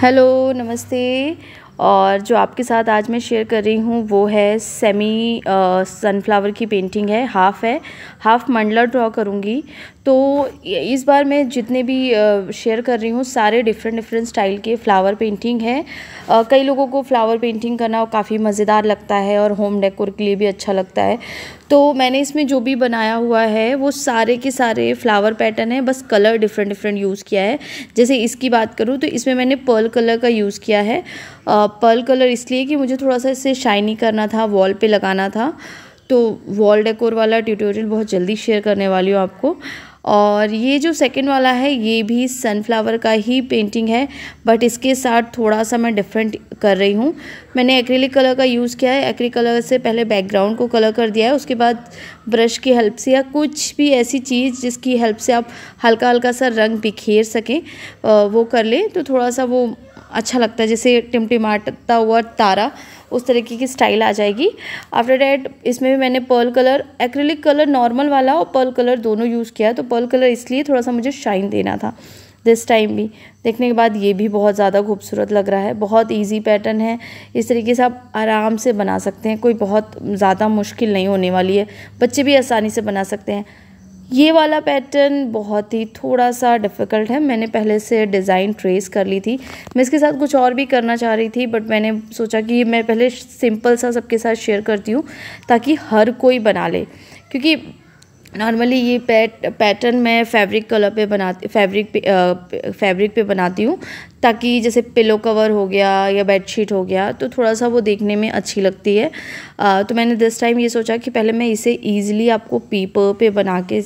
hello नमस्ते और जो आपके साथ आज मैं शेयर कर रही हूँ वो है सेमी सनफ्लावर की पेंटिंग है हाफ़ है हाफ़ मंडला ड्रॉ करूँगी तो इस बार मैं जितने भी शेयर कर रही हूँ सारे डिफरेंट डिफरेंट स्टाइल के फ्लावर पेंटिंग है कई लोगों को फ्लावर पेंटिंग करना काफ़ी मज़ेदार लगता है और होम डेकोर के लिए भी अच्छा लगता है तो मैंने इसमें जो भी बनाया हुआ है वो सारे के सारे फ्लावर पैटर्न हैं बस कलर डिफरेंट डिफरेंट यूज़ किया है जैसे इसकी बात करूँ तो इसमें मैंने पर्ल कलर का यूज़ किया है पर्ल कलर इसलिए कि मुझे थोड़ा सा इसे शाइनी करना था वॉल पर लगाना था तो वॉल डेकोर वाला ट्यूटोरियल बहुत जल्दी शेयर करने वाली हूँ आपको और ये जो सेकंड वाला है ये भी सनफ्लावर का ही पेंटिंग है बट इसके साथ थोड़ा सा मैं डिफरेंट कर रही हूँ मैंने एक्रेलिक कलर का यूज़ किया है एक्रेलिक कलर से पहले बैकग्राउंड को कलर कर दिया है उसके बाद ब्रश की हेल्प से या कुछ भी ऐसी चीज़ जिसकी हेल्प से आप हल्का हल्का सा रंग बिखेर सकें वो कर लें तो थोड़ा सा वो अच्छा लगता है जैसे टिमटिमाटता हुआ तारा उस तरीके की स्टाइल आ जाएगी आफ्टर डैट इसमें भी मैंने pearl colour acrylic colour normal वाला और पर्ल कलर दोनों यूज़ किया तो पर्ल कलर इसलिए थोड़ा सा मुझे शाइन देना था दिस टाइम भी देखने के बाद ये भी बहुत ज़्यादा खूबसूरत लग रहा है बहुत इजी पैटर्न है इस तरीके से आप आराम से बना सकते हैं कोई बहुत ज़्यादा मुश्किल नहीं होने वाली है बच्चे भी आसानी से बना सकते हैं ये वाला पैटर्न बहुत ही थोड़ा सा डिफ़िकल्ट है मैंने पहले से डिज़ाइन ट्रेस कर ली थी मैं इसके साथ कुछ और भी करना चाह रही थी बट मैंने सोचा कि मैं पहले सिंपल सा सबके साथ शेयर करती हूँ ताकि हर कोई बना ले क्योंकि नॉर्मली ये पैट पैटर्न मैं फैब्रिक कलर पे बनाती फैब्रिक पे फैब्रिक पे बनाती हूँ ताकि जैसे पिलो कवर हो गया या बेडशीट हो गया तो थोड़ा सा वो देखने में अच्छी लगती है आ, तो मैंने दिस टाइम ये सोचा कि पहले मैं इसे ईजिली आपको पेपर पे बना के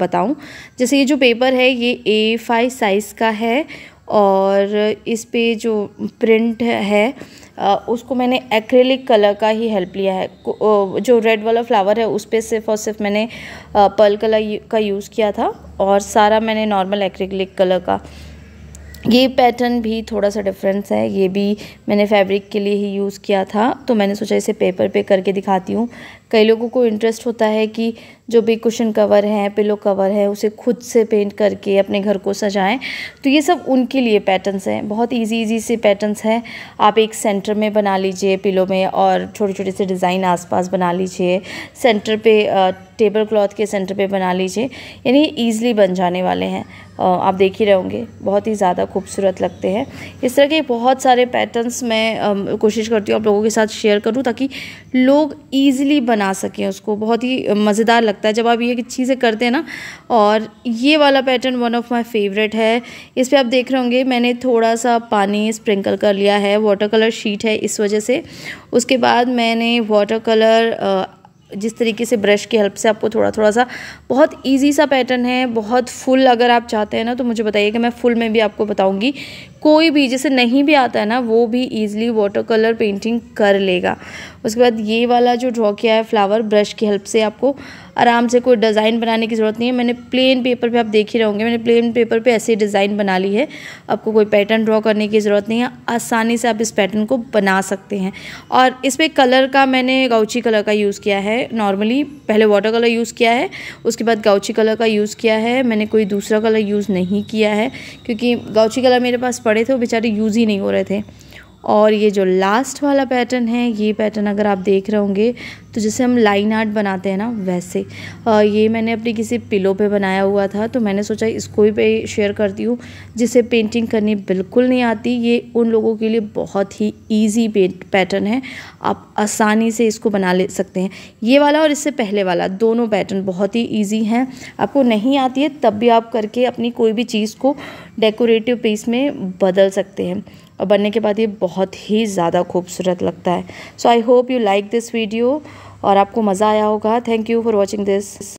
बताऊँ जैसे ये जो पेपर है ये ए फाइव साइज़ का है और इस पर जो प्रिंट है उसको मैंने एक्रेलिक कलर का ही हेल्प लिया है जो रेड वाला फ्लावर है उस पर सिर्फ और सिर्फ मैंने पर्ल कलर का यूज़ किया था और सारा मैंने नॉर्मल एक्रेलिक कलर का ये पैटर्न भी थोड़ा सा डिफरेंस है ये भी मैंने फैब्रिक के लिए ही यूज़ किया था तो मैंने सोचा इसे पेपर पे करके दिखाती हूँ कई लोगों को इंटरेस्ट होता है कि जो भी कुशन कवर है पिलो कवर है उसे खुद से पेंट करके अपने घर को सजाएं तो ये सब उनके लिए पैटर्न्स हैं बहुत इजी इजी से पैटर्न्स हैं आप एक सेंटर में बना लीजिए पिलो में और छोटे छोटे से डिज़ाइन आसपास बना लीजिए सेंटर पे टेबल क्लॉथ के सेंटर पे बना लीजिए यानी ईज़िली बन जाने वाले हैं आप देख ही रहोगे बहुत ही ज़्यादा खूबसूरत लगते हैं इस तरह के बहुत सारे पैटर्न्स मैं कोशिश करती हूँ आप लोगों के साथ शेयर करूँ ताकि लोग ईज़िली बना बना सकें उसको बहुत ही मज़ेदार लगता है जब आप ये चीज़ें करते हैं ना और ये वाला pattern one of my favourite है इस पर आप देख रहे होंगे मैंने थोड़ा सा पानी स्प्रिंकल कर लिया है वाटर कलर शीट है इस वजह से उसके बाद मैंने वाटर कलर जिस तरीके से ब्रश की हेल्प से आपको थोड़ा थोड़ा सा बहुत इजी सा पैटर्न है बहुत फुल अगर आप चाहते हैं ना तो मुझे बताइए कि मैं फुल में भी आपको बताऊंगी कोई भी जिसे नहीं भी आता है ना वो भी ईजिली वाटर कलर पेंटिंग कर लेगा उसके बाद ये वाला जो ड्रॉ किया है फ्लावर ब्रश की हेल्प से आपको आराम से कोई डिज़ाइन बनाने की ज़रूरत नहीं है मैंने प्लेन पेपर पे आप देख ही रहोगे मैंने प्लेन पेपर पे ऐसे डिज़ाइन बना ली है आपको कोई पैटर्न ड्रॉ करने की ज़रूरत नहीं है आसानी से आप इस पैटर्न को बना सकते हैं और इस पर कलर का मैंने गाउची कलर का यूज़ किया है नॉर्मली पहले वाटर कलर यूज़ किया है उसके बाद गाउची कलर का यूज़ किया है मैंने कोई दूसरा कलर यूज़ नहीं किया है क्योंकि गाउची कलर मेरे पास पड़ पड़े थे वो बेचारे यूज़ ही नहीं हो रहे थे और ये जो लास्ट वाला पैटर्न है ये पैटर्न अगर आप देख रहे होंगे तो जैसे हम लाइन आर्ट बनाते हैं ना वैसे आ, ये मैंने अपनी किसी पिलो पे बनाया हुआ था तो मैंने सोचा इसको भी पे शेयर करती हूँ जिसे पेंटिंग करनी बिल्कुल नहीं आती ये उन लोगों के लिए बहुत ही ईजी पैटर्न है आप आसानी से इसको बना ले सकते हैं ये वाला और इससे पहले वाला दोनों पैटर्न बहुत ही ईजी हैं आपको नहीं आती है तब भी आप करके अपनी कोई भी चीज़ को डेकोरेटिव पीस में बदल सकते हैं और बनने के बाद ये बहुत ही ज़्यादा खूबसूरत लगता है so I hope you like this video और आपको मज़ा आया होगा thank you for watching this